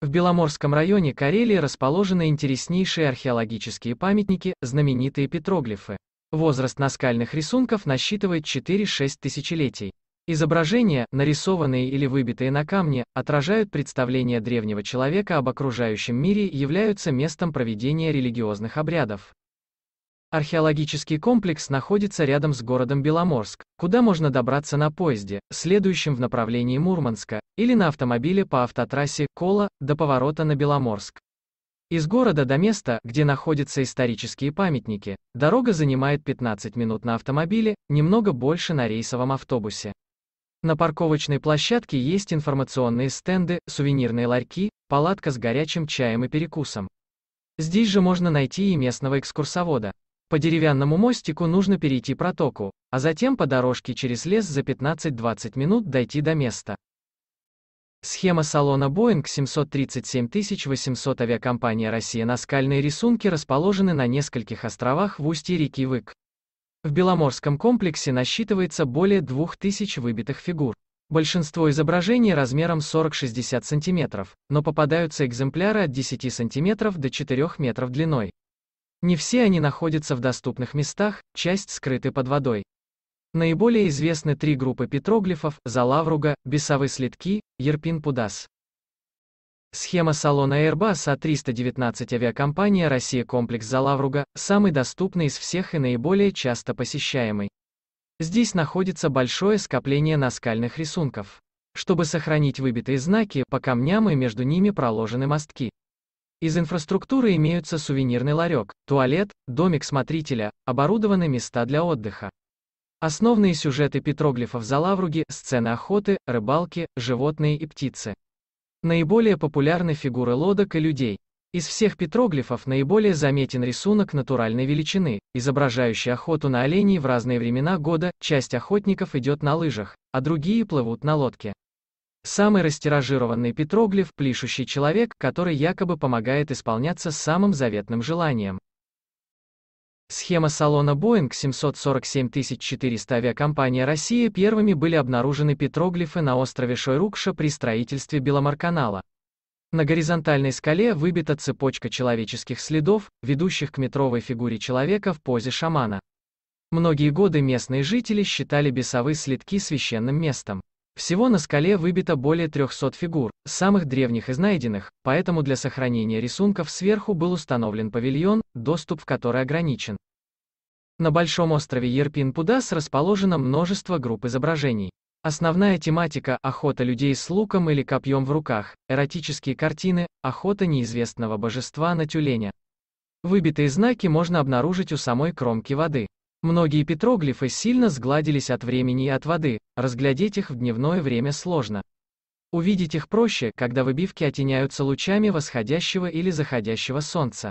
В Беломорском районе Карелии расположены интереснейшие археологические памятники, знаменитые петроглифы. Возраст наскальных рисунков насчитывает 4-6 тысячелетий. Изображения, нарисованные или выбитые на камне, отражают представление древнего человека об окружающем мире и являются местом проведения религиозных обрядов. Археологический комплекс находится рядом с городом Беломорск, куда можно добраться на поезде, следующем в направлении Мурманска, или на автомобиле по автотрассе Кола до поворота на Беломорск. Из города до места, где находятся исторические памятники, дорога занимает 15 минут на автомобиле, немного больше на рейсовом автобусе. На парковочной площадке есть информационные стенды, сувенирные ларьки, палатка с горячим чаем и перекусом. Здесь же можно найти и местного экскурсовода. По деревянному мостику нужно перейти протоку, а затем по дорожке через лес за 15-20 минут дойти до места. Схема салона Boeing 737800 авиакомпания «Россия» на скальные рисунки расположены на нескольких островах в устье реки Вык. В Беломорском комплексе насчитывается более 2000 выбитых фигур. Большинство изображений размером 40-60 см, но попадаются экземпляры от 10 см до 4 метров длиной. Не все они находятся в доступных местах, часть скрыты под водой. Наиболее известны три группы петроглифов – Залавруга, Бесовы следки, Ерпин-Пудас. Схема салона Airbus А319 авиакомпания «Россия комплекс Залавруга» – самый доступный из всех и наиболее часто посещаемый. Здесь находится большое скопление наскальных рисунков. Чтобы сохранить выбитые знаки, по камням и между ними проложены мостки. Из инфраструктуры имеются сувенирный ларек, туалет, домик смотрителя, оборудованы места для отдыха. Основные сюжеты петроглифов Залавруги – сцены охоты, рыбалки, животные и птицы. Наиболее популярны фигуры лодок и людей. Из всех петроглифов наиболее заметен рисунок натуральной величины, изображающий охоту на оленей в разные времена года, часть охотников идет на лыжах, а другие плывут на лодке. Самый растиражированный петроглиф – пляшущий человек, который якобы помогает исполняться самым заветным желанием. Схема салона Boeing 747400 авиакомпания «Россия» первыми были обнаружены петроглифы на острове Шойрукша при строительстве Беломорканала. На горизонтальной скале выбита цепочка человеческих следов, ведущих к метровой фигуре человека в позе шамана. Многие годы местные жители считали бесовые следки священным местом. Всего на скале выбито более 300 фигур, самых древних из найденных, поэтому для сохранения рисунков сверху был установлен павильон, доступ в который ограничен. На большом острове Ерпин-Пудас расположено множество групп изображений. Основная тематика – охота людей с луком или копьем в руках, эротические картины, охота неизвестного божества на тюленя. Выбитые знаки можно обнаружить у самой кромки воды. Многие петроглифы сильно сгладились от времени и от воды, разглядеть их в дневное время сложно. Увидеть их проще, когда выбивки оттеняются лучами восходящего или заходящего солнца.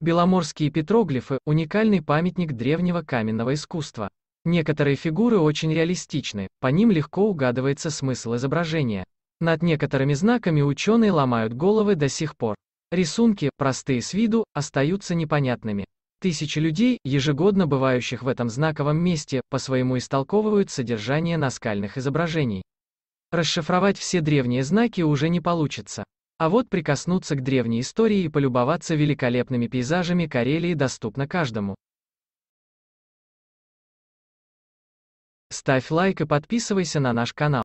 Беломорские петроглифы – уникальный памятник древнего каменного искусства. Некоторые фигуры очень реалистичны, по ним легко угадывается смысл изображения. Над некоторыми знаками ученые ломают головы до сих пор. Рисунки, простые с виду, остаются непонятными. Тысячи людей, ежегодно бывающих в этом знаковом месте, по-своему истолковывают содержание наскальных изображений. Расшифровать все древние знаки уже не получится. А вот прикоснуться к древней истории и полюбоваться великолепными пейзажами Карелии доступно каждому. Ставь лайк и подписывайся на наш канал.